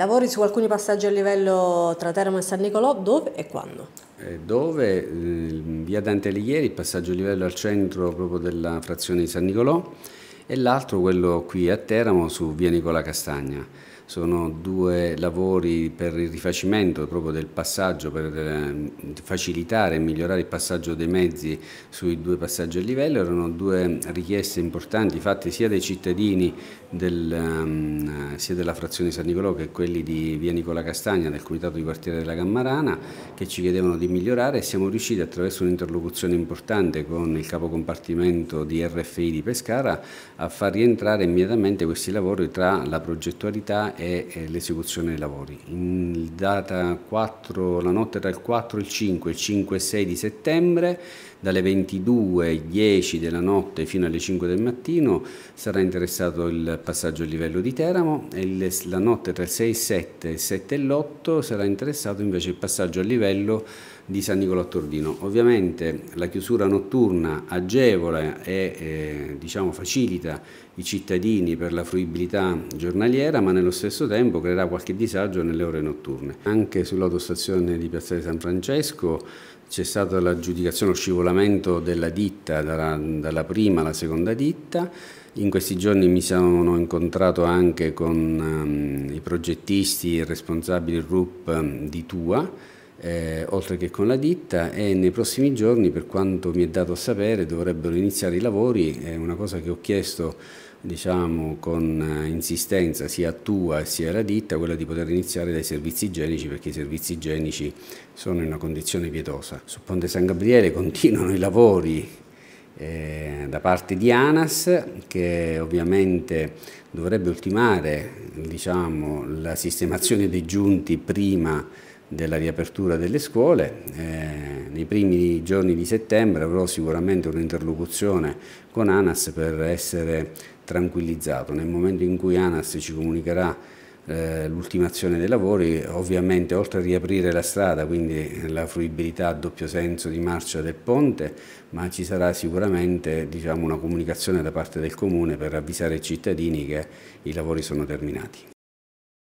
Lavori su alcuni passaggi a livello tra Teramo e San Nicolò, dove e quando? Eh, dove? Eh, via Dante Alighieri, passaggio a livello al centro proprio della frazione di San Nicolò e l'altro quello qui a Teramo su via Nicola Castagna. Sono due lavori per il rifacimento proprio del passaggio, per eh, facilitare e migliorare il passaggio dei mezzi sui due passaggi a livello. Erano due richieste importanti fatte sia dai cittadini del, ehm, sia della frazione di San Nicolò che quelli di via Nicola Castagna del comitato di quartiere della Gammarana che ci chiedevano di migliorare e siamo riusciti attraverso un'interlocuzione importante con il capo compartimento di RFI di Pescara a far rientrare immediatamente questi lavori tra la progettualità e, l'esecuzione dei lavori. In data 4, la notte tra il 4 e il 5, il 5 e 6 di settembre dalle 22.10 della notte fino alle 5 del mattino sarà interessato il passaggio a livello di Teramo e la notte tra il 6 e 7, 7 e l'8 sarà interessato invece il passaggio a livello di San Nicolò Tordino. Ovviamente la chiusura notturna agevola e eh, diciamo facilita i cittadini per la fruibilità giornaliera, ma nello stesso tempo creerà qualche disagio nelle ore notturne. Anche sull'autostazione di Piazzale San Francesco c'è stata l'aggiudicazione scivolata regolamento della ditta, dalla, dalla prima alla seconda ditta, in questi giorni mi sono incontrato anche con um, i progettisti e responsabili RUP ehm, di Tua, eh, oltre che con la ditta e nei prossimi giorni, per quanto mi è dato a sapere, dovrebbero iniziare i lavori. È una cosa che ho chiesto diciamo, con eh, insistenza sia tua sia la ditta quella di poter iniziare dai servizi igienici perché i servizi igienici sono in una condizione pietosa. Su Ponte San Gabriele continuano i lavori eh, da parte di ANAS che ovviamente dovrebbe ultimare diciamo, la sistemazione dei giunti prima della riapertura delle scuole. Eh, nei primi giorni di settembre avrò sicuramente un'interlocuzione con ANAS per essere tranquillizzato. Nel momento in cui ANAS ci comunicherà eh, l'ultimazione dei lavori, ovviamente oltre a riaprire la strada, quindi la fruibilità a doppio senso di marcia del ponte, ma ci sarà sicuramente diciamo, una comunicazione da parte del Comune per avvisare i cittadini che i lavori sono terminati.